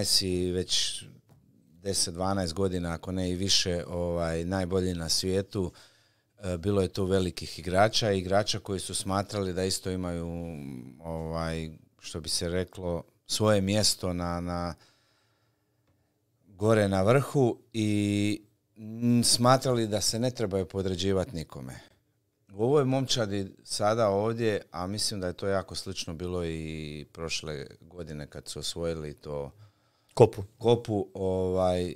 Messi već 10-12 godina, ako ne i više, ovaj, najbolji na svijetu. E, bilo je tu velikih igrača, igrača koji su smatrali da isto imaju, ovaj, što bi se reklo, svoje mjesto na, na gore na vrhu i smatrali da se ne trebaju podređivati nikome. u ovoj momčadi sada ovdje, a mislim da je to jako slično bilo i prošle godine kad su osvojili to Kopu. Kopu, ovaj,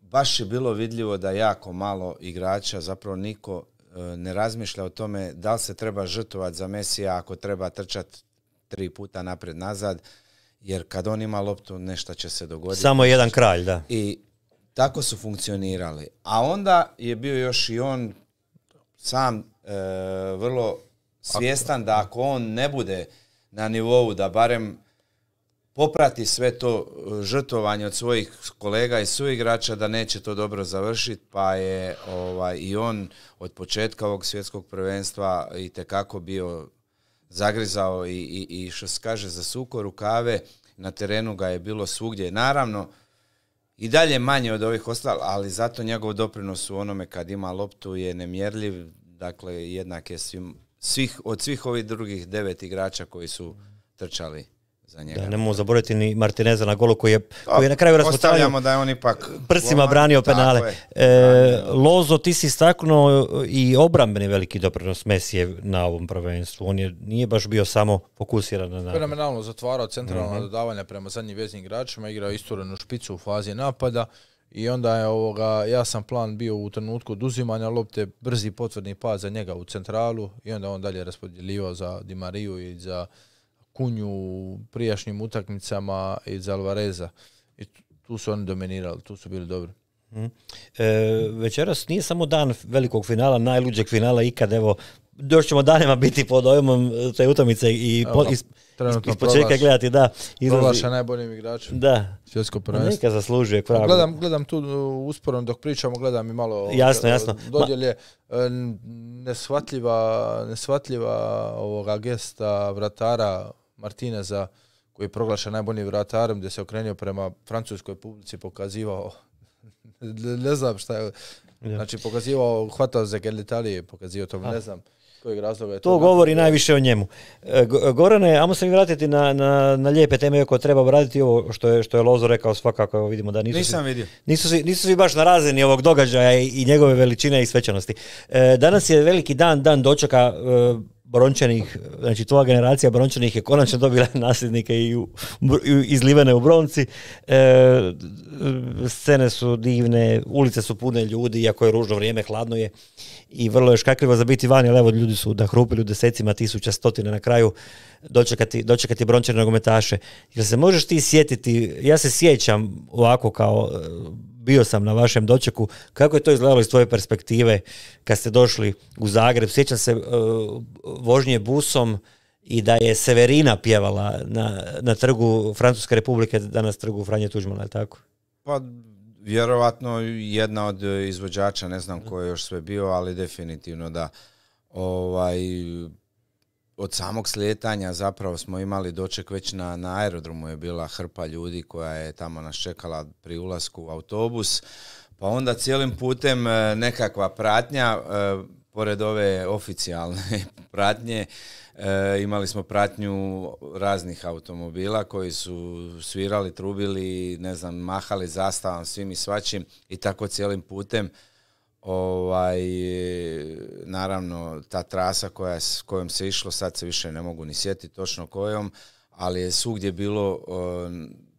baš je bilo vidljivo da jako malo igrača, zapravo niko e, ne razmišlja o tome da li se treba žrtovati za Mesija ako treba trčati tri puta naprijed nazad, jer kad on ima loptu nešto će se dogoditi. Samo jedan kralj, da. I tako su funkcionirali. A onda je bio još i on sam e, vrlo svjestan da ako on ne bude na nivou da barem poprati sve to e, žrtovanje od svojih kolega i igrača da neće to dobro završiti, pa je ovaj, i on od početka ovog svjetskog prvenstva i tekako bio zagrizao i, i, i što se kaže za suko rukave, na terenu ga je bilo svugdje. Naravno, i dalje manje od ovih ostalih, ali zato njegov doprinos u onome kad ima loptu je nemjerljiv, dakle jednak je svim, svih, od svih ovih drugih devet igrača koji su trčali za njega. Da, ne zaboraviti ni Martineza na golu koji je, koji na kraju raspostavljamo da je on ipak prsima branio penale. E, Lozo, ti si istaknuo i obrambeni veliki doprinos Mesije na ovom prvenstvu. On je, nije baš bio samo fokusiran na Fenomenalno zatvarao centralno mhm. dodavanje dodavanja prema zadnjim veznim igračima, igrao isturenu špicu u fazi napada i onda je ovoga sam plan bio u trenutku oduzimanja lopte, brzi potvrdni pad za njega u centralu i onda on dalje raspodjeljivao za Di Mariju i za Kunju u prijašnjim utakmicama iz Alvareza. I tu su oni dominirali, tu su bili dobri. Mhm. E, večeras nije samo dan velikog finala, najluđeg finala ikad, evo, još ćemo danima biti pod dojmom e, te utamice i po, početka gledati, da. Izlazi. Proglaša najboljim igračem. Da. Svjetsko pa prvenstvo. Neka zaslužuje pa Gledam, tu e, usporom dok pričamo, gledam i malo jasno, jasno. dodjelje nesvatljiva, nesvatljiva ovoga gesta vratara Martineza koji je proglašen najboljim vratarom gdje se okrenio prema francuskoj publici, pokazivao ne znam šta je. Znači pokazivao, hvatao za Italije, pokazivao to, ne znam kojeg razloga je to. To govori najviše o njemu. E, Gorane, ajmo se mi vratiti na, na, lijepe teme koje treba obraditi ovo što je, je Lozo rekao svakako, vidimo da nisu Nisam vidio. Nisu baš na razini ovog događaja i, njegove veličine i svečanosti. E, danas je veliki dan, dan dočeka e, brončanih, znači tvoja generacija brončanih je konačno dobila nasljednike i, u, izlivene u bronci. E, scene su divne, ulice su pune ljudi, iako je ružno vrijeme, hladno je i vrlo je škakljivo za biti vani, ali evo ljudi su da u desecima tisuća, stotine na kraju dočekati, dočekati brončane nogometaše. Jel se možeš ti sjetiti, ja se sjećam ovako kao e, bio sam na vašem dočeku, kako je to izgledalo iz tvoje perspektive kad ste došli u Zagreb? Sjećam se e, vožnje busom i da je Severina pjevala na, na trgu Francuske republike, danas trgu Franje Tuđmana, je tako? Pa vjerovatno jedna od izvođača, ne znam ko je još sve bio, ali definitivno da. Ovaj, od samog slijetanja zapravo smo imali doček već na, na aerodromu je bila hrpa ljudi koja je tamo nas čekala pri ulasku u autobus. Pa onda cijelim putem e, nekakva pratnja, e, pored ove oficijalne pratnje, e, imali smo pratnju raznih automobila koji su svirali, trubili, ne znam, mahali zastavom svim i svačim i tako cijelim putem. Ovaj, naravno, ta trasa koja, s kojom se išlo, sad se više ne mogu ni sjetiti točno kojom, ali je svugdje bilo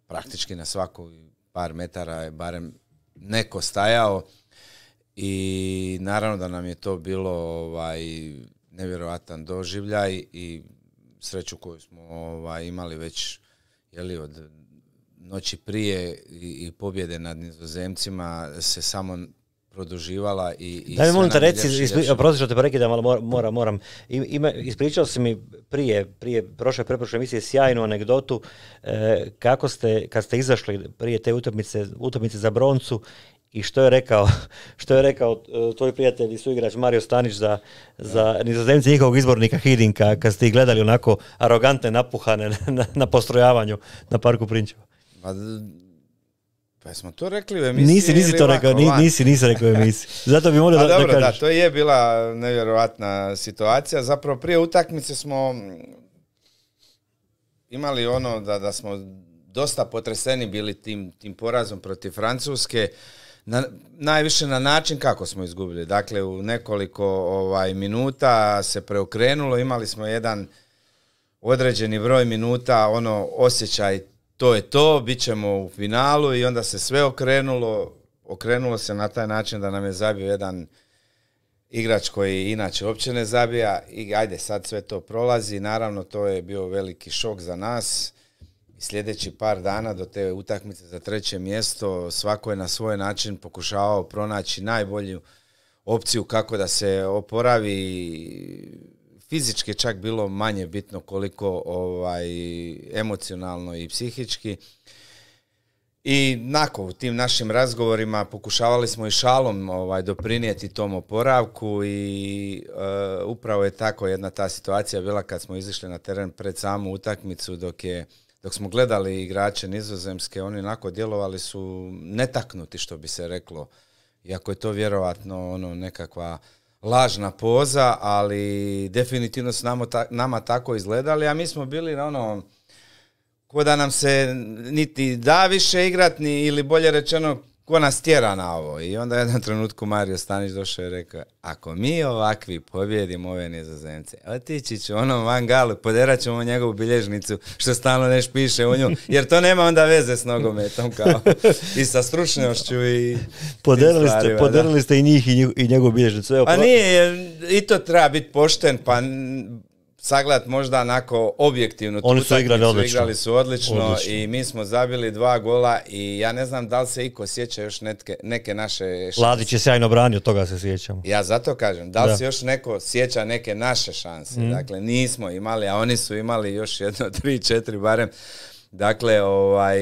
praktički na svakoj par metara je barem neko stajao i naravno da nam je to bilo ovaj, nevjerojatan doživljaj i sreću koju smo ovaj, imali već jeli, od noći prije i, i pobjede nad nizozemcima se samo produživala i... i da mi molim te reci, što te prekidam, ali moram, moram. I, ispričao si mi prije, prije prošle preprošle emisije sjajnu anegdotu e, kako ste, kad ste izašli prije te utakmice, utakmice za broncu i što je rekao, što je rekao e, tvoj prijatelj i suigrač Mario Stanić za, za nizozemci njihovog izbornika Hidinka kad ste ih gledali onako arogantne, napuhane na, na postrojavanju na parku Prinčeva? Pa smo to rekli u emisiji? Nisi, nisi to rekao, nisi, nisi, nisi rekao u Zato bi pa da, dobro, da to je bila nevjerojatna situacija. Zapravo prije utakmice smo imali ono da, da smo dosta potreseni bili tim, tim porazom protiv Francuske. najviše na način kako smo izgubili. Dakle, u nekoliko ovaj, minuta se preokrenulo. Imali smo jedan određeni broj minuta, ono, osjećaj to je to, bit ćemo u finalu i onda se sve okrenulo, okrenulo se na taj način da nam je zabio jedan igrač koji inače uopće ne zabija i ajde sad sve to prolazi, naravno to je bio veliki šok za nas. Sljedeći par dana do te utakmice za treće mjesto svako je na svoj način pokušavao pronaći najbolju opciju kako da se oporavi fizički čak bilo manje bitno koliko ovaj, emocionalno i psihički. I nakon u tim našim razgovorima pokušavali smo i šalom ovaj, doprinijeti tom oporavku i eh, upravo je tako jedna ta situacija bila kad smo izišli na teren pred samu utakmicu dok je dok smo gledali igrače nizozemske, oni onako djelovali su netaknuti, što bi se reklo. Iako je to vjerojatno ono nekakva lažna poza, ali definitivno su nama, tako izgledali, a mi smo bili na ono, ko da nam se niti da više igrat, ni, ili bolje rečeno, ko nas tjera na ovo. I onda u jednom trenutku Mario Stanić došao i rekao, ako mi ovakvi pobjedimo ove nizozemce, otići će ono Van Galu, poderat ćemo njegovu bilježnicu što stalno neš piše u nju, jer to nema onda veze s nogometom kao i sa stručnošću i poderali ste, i njih i, njegovu bilježnicu. pa nije, i to treba biti pošten, pa sagledat možda onako objektivno. Oni su igrali odlično. su odlično, i mi smo zabili dva gola i ja ne znam da li se iko sjeća još neke naše šanse. Ladić je sjajno branio, toga se sjećamo. Ja zato kažem, da li se još neko sjeća neke naše šanse. Mhm. Dakle, nismo imali, a oni su imali još jedno, tri, četiri barem. Dakle, ovaj,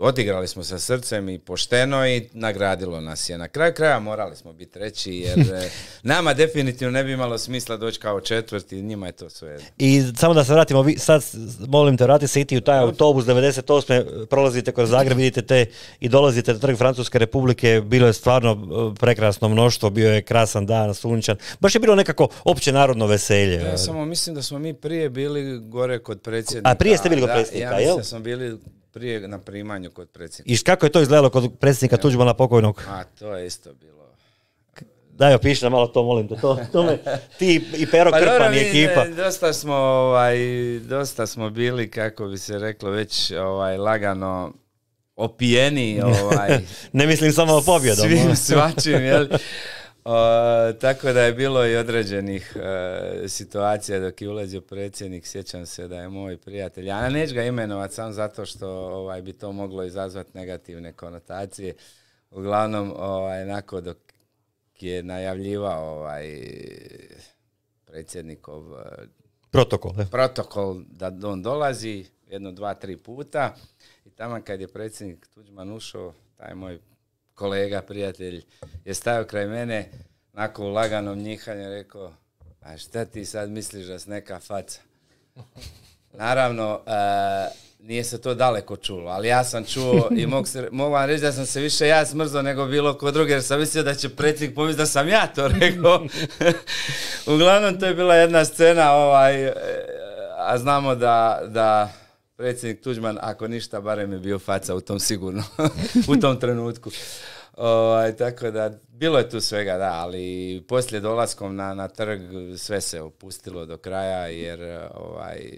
odigrali smo sa srcem i pošteno i nagradilo nas je. Na kraju kraja morali smo biti treći jer eh, nama definitivno ne bi imalo smisla doći kao četvrti, njima je to sve. I samo da se vratimo, vi sad molim te vratite se i ti u taj autobus 98. prolazite kroz Zagreb, vidite te i dolazite na trg Francuske republike, bilo je stvarno eh, prekrasno mnoštvo, bio je krasan dan, sunčan, baš je bilo nekako opće narodno veselje. Ja, samo mislim da smo mi prije bili gore kod predsjednika. A prije ste bili kod predsjednika, da, ja mislim smo bili prije na primanju kod predsjednika. I kako je to izgledalo kod predsjednika Tuđmana pokojnog? A, to je isto bilo. Daj, opiši nam malo to, molim te. To, ti i Pero pa Krpan i ekipa. dosta smo, ovaj, dosta smo bili, kako bi se reklo, već ovaj, lagano opijeni. Ovaj, ne mislim samo o pobjedom. Svim svačim, jel? O, tako da je bilo i određenih e, situacija dok je ulazio predsjednik, sjećam se da je moj prijatelj, a neću ga imenovati samo zato što ovaj, bi to moglo izazvati negativne konotacije. Uglavnom, ovaj, onako dok je najavljivao ovaj, predsjednikov e, protokol, protokol da on dolazi jedno, dva, tri puta i tamo kad je predsjednik Tuđman ušao, taj moj kolega, prijatelj, je stao kraj mene, nakon u laganom njihanju rekao, a šta ti sad misliš da si neka faca? Naravno, e, nije se to daleko čulo, ali ja sam čuo i mog se, mogu vam reći da sam se više ja smrzao nego bilo ko drugi, jer sam mislio da će predsjednik pomisliti da sam ja to rekao. Uglavnom, to je bila jedna scena, ovaj, e, a znamo da, da predsjednik Tuđman, ako ništa, barem je bio faca u tom sigurno, u tom trenutku. O, ovaj, tako da, bilo je tu svega, da, ali poslije dolaskom na, na trg sve se opustilo do kraja, jer ovaj,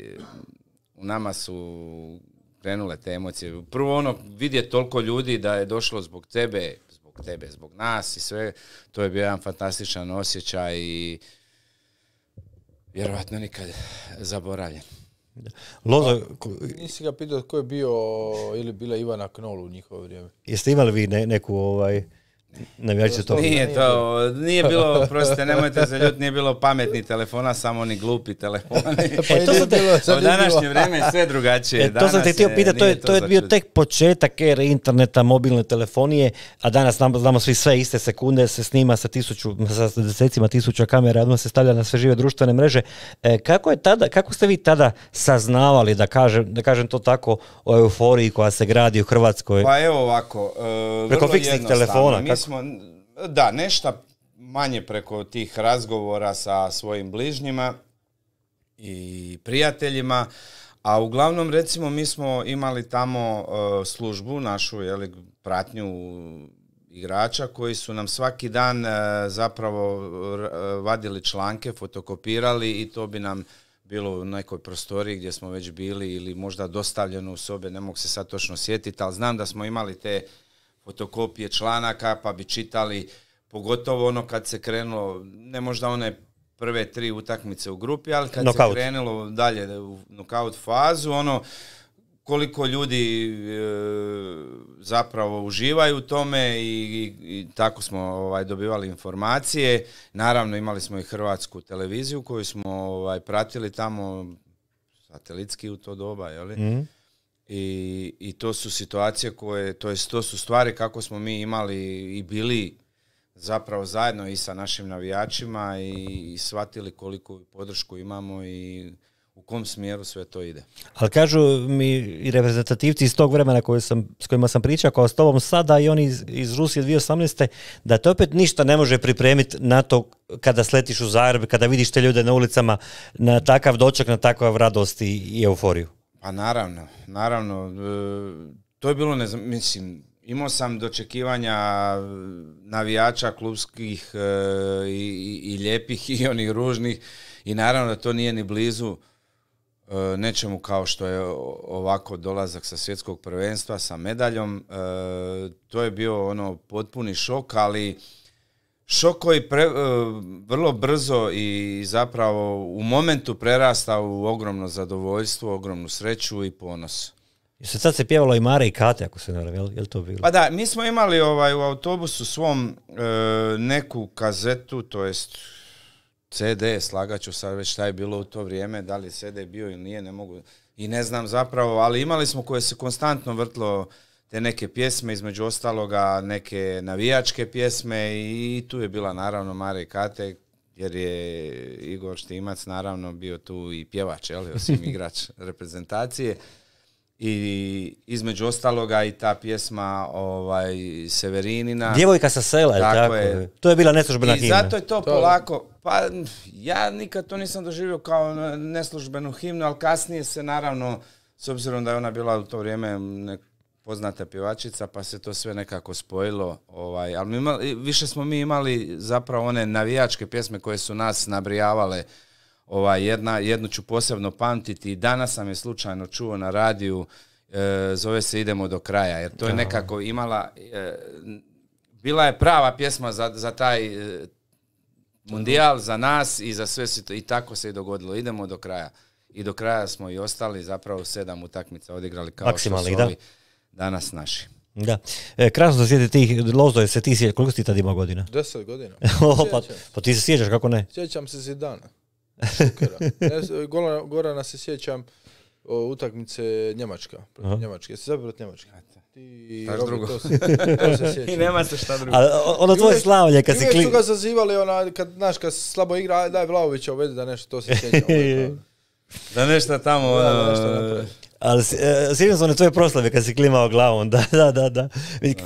u nama su krenule te emocije. Prvo ono, vidjeti toliko ljudi da je došlo zbog tebe, zbog tebe, zbog nas i sve, to je bio jedan fantastičan osjećaj i vjerojatno nikad zaboravljen. Lozo... Pa, nisi ga pitao tko je bio ili bila Ivana Knol u njihovo vrijeme. Jeste imali vi neku ovaj to. Nije to, nije bilo, prostite, nemojte se ljut, nije bilo pametni telefona, samo oni glupi telefoni. Pa to e, u današnje vrijeme sve drugačije. E, to sam te htio pitati, to je, to je bio tek početak ere interneta, mobilne telefonije, a danas znamo, znamo svi sve iste sekunde, se snima sa tisuću, sa desecima tisuća kamera, odmah se stavlja na sve žive društvene mreže. E, kako, je tada, kako ste vi tada saznavali, da kažem, da kažem to tako, o euforiji koja se gradi u Hrvatskoj? Pa evo ovako, preko fiksnih telefona smo, da, nešto manje preko tih razgovora sa svojim bližnjima i prijateljima, a uglavnom recimo mi smo imali tamo e, službu, našu jeli, pratnju igrača koji su nam svaki dan e, zapravo e, vadili članke, fotokopirali i to bi nam bilo u nekoj prostoriji gdje smo već bili ili možda dostavljeno u sobe, ne mogu se sad točno sjetiti, ali znam da smo imali te fotokopije članaka pa bi čitali pogotovo ono kad se krenulo, ne možda one prve tri utakmice u grupi, ali kad se krenulo dalje u knockout fazu, ono koliko ljudi e, zapravo uživaju u tome i, tako smo ovaj, dobivali informacije. Naravno imali smo i hrvatsku televiziju koju smo ovaj, pratili tamo satelitski u to doba, je li? Mhm. I, I, to su situacije koje, to, jest, to su stvari kako smo mi imali i bili zapravo zajedno i sa našim navijačima i, shvatili koliko podršku imamo i u kom smjeru sve to ide. Ali kažu mi i reprezentativci iz tog vremena koje s kojima sam pričao kao s tobom sada i oni iz, iz Rusije 2018. da te opet ništa ne može pripremiti na to kada sletiš u Zagreb, kada vidiš te ljude na ulicama, na takav doček, na takav radost i, i euforiju. Pa naravno, naravno. E, to je bilo, ne znam, mislim, imao sam dočekivanja e, navijača klubskih e, i, i, i lijepih i onih ružnih i naravno da to nije ni blizu nečemu kao što je ovako dolazak sa svjetskog prvenstva sa medaljom. To je bio ono potpuni šok, ali šok koji pre, e, vrlo brzo i zapravo u momentu prerasta u ogromno zadovoljstvo, ogromnu sreću i ponos. I se sad se pjevalo i Mare i Kate, ako se naravno, je li to bilo? Pa da, mi smo imali ovaj, u autobusu svom e, neku kazetu, to jest CD, slagaću sad već šta je bilo u to vrijeme, da li CD bio ili nije, ne mogu, i ne znam zapravo, ali imali smo koje se konstantno vrtlo te neke pjesme, između ostaloga neke navijačke pjesme i tu je bila naravno Mare Kate jer je Igor Štimac naravno bio tu i pjevač, jel, osim igrač reprezentacije. I između ostaloga i ta pjesma ovaj, Severinina. Djevojka sa sela, tako, tako je. To je bila neslužbena himna. I zato je to, polako, pa ja nikad to nisam doživio kao neslužbenu himnu, ali kasnije se naravno, s obzirom da je ona bila u to vrijeme poznata pjevačica, pa se to sve nekako spojilo. Ovaj, ali mi više smo mi imali zapravo one navijačke pjesme koje su nas nabrijavale. Ovaj, jedna, jednu ću posebno pamtiti i danas sam je slučajno čuo na radiju, e, zove se Idemo do kraja, jer to je nekako imala, e, bila je prava pjesma za, za taj e, mundijal, za nas i za sve i tako se i dogodilo. Idemo do kraja. I do kraja smo i ostali zapravo sedam utakmica odigrali kao što danas naši. Da. E, krasno se sjeti tih, Lozdo se ti sjeća, koliko si ti tad imao godina? Deset godina. o, pa, pa, ti se sjećaš, kako ne? Sjećam se Zidana. Gorana, gora se sjećam o, utakmice Njemačka. Njemačka, Njemačke. Jesi zapravo Njemačke? drugo. To se, I nema se šta drugo. A, ono tvoje slavlje kad si klik... su ga zazivali, ona, kad, znaš, kad slabo igra, daj Vlaovića uvedi da nešto, to se sjeća. da nešto tamo... Da, ono, da nešto ali e, sjećam se tvoje proslave kad si klimao glavom, da, da, da.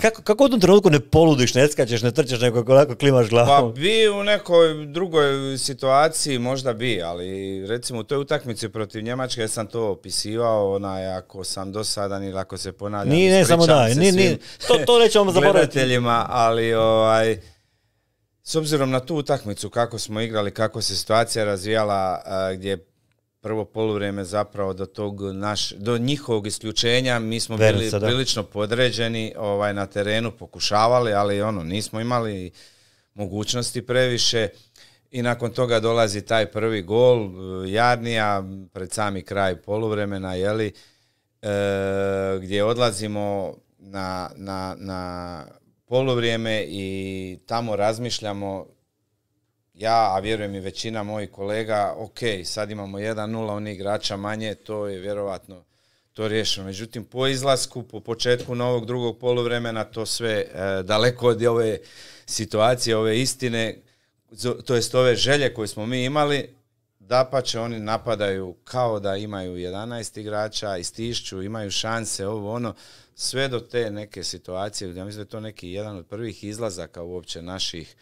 Kako, kako u tom trenutku ne poludiš, ne skačeš, ne trčeš, nego kako klimaš glavom? Pa bi u nekoj drugoj situaciji možda bi, ali recimo u toj utakmici protiv Njemačke ja sam to opisivao, onaj, ako sam dosadan ili ako se ponavljam, nije, se to, to nećemo zaboraviti. ali ovaj, s obzirom na tu utakmicu kako smo igrali, kako se situacija razvijala, gdje prvo poluvrijeme zapravo do tog naš, do njihovog isključenja mi smo bili prilično podređeni ovaj na terenu pokušavali ali ono nismo imali mogućnosti previše i nakon toga dolazi taj prvi gol e, Jarnija pred sami kraj poluvremena jeli e, gdje odlazimo na, na, na poluvrijeme i tamo razmišljamo ja, a vjerujem i većina mojih kolega, ok, sad imamo 1-0, oni igrača manje, to je vjerovatno to riješeno. Međutim, po izlasku, po početku novog drugog poluvremena, to sve e, daleko od ove situacije, ove istine, to jest ove želje koje smo mi imali, da pa će oni napadaju kao da imaju 11 igrača, istišću, imaju šanse, ovo ono, sve do te neke situacije, ja mislim da je to neki jedan od prvih izlazaka uopće naših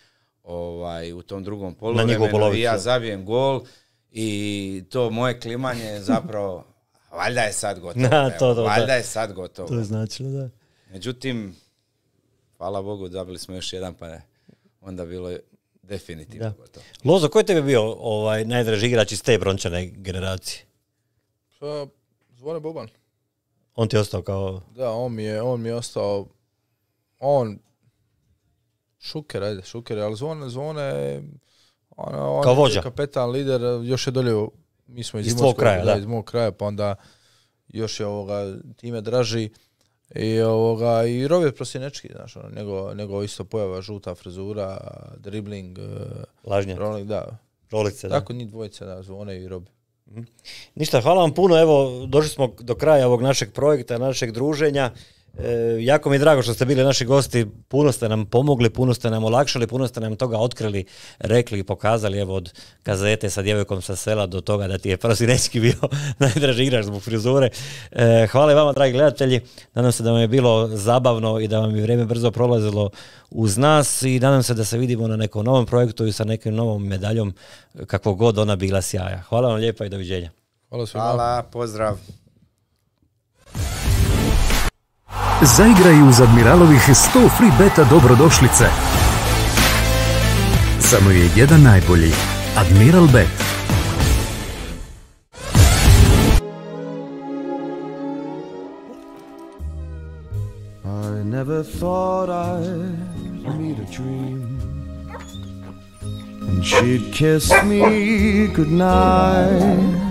ovaj, u tom drugom polovremenu i ja zabijem gol i to moje klimanje je zapravo valjda je sad gotovo. to, valjda je sad gotovo. To značilo, da. Međutim, hvala Bogu, dobili smo još jedan, pa je onda bilo definitivno da. gotovo. Lozo, koji tebi bio ovaj, najdraži igrač iz te brončane generacije? Pa, Zvone Boban. On ti je ostao kao... Da, on mi je, on mi je ostao... On, Šuker, ajde, Šuker, ali zvone, zvone, on Kao vođa. kapetan, lider, još je dolje, mi smo iz, iz kraja, iz mog kraja, pa onda još je ovoga, time draži. I, ovoga, i Robert Prosinečki, znaš, nego, ono, isto pojava žuta frizura, dribling, e, lažnje Rolik, da. Rolice, Tako njih dvojica, da, zvone i Robi. Mhm. Ništa, hvala vam puno, evo, došli smo do kraja ovog našeg projekta, našeg druženja. E, jako mi je drago što ste bili naši gosti, puno ste nam pomogli, puno ste nam olakšali, puno ste nam toga otkrili, rekli i pokazali, evo od kazete sa djevojkom sa sela do toga da ti je prosinečki bio najdraži igrač zbog frizure. E, hvala vama, dragi gledatelji, nadam se da vam je bilo zabavno i da vam je vrijeme brzo prolazilo uz nas i nadam se da se vidimo na nekom novom projektu i sa nekim novom medaljom, kako god ona bila sjaja. Hvala vam lijepa i doviđenja. Hvala, hvala pozdrav. Zaigraj uz Admiralovih 100 free beta dobrodošlice. Samo je jedan najbolji. Admiral Bet. I never thought I'd meet a dream And she'd kiss me goodnight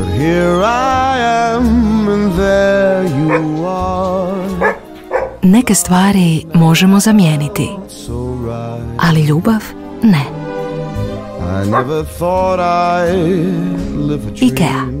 But here I am and there you are. Neke stvari možemo zamijeniti, ali ljubav ne. I never thought I'd live a dream. Ikea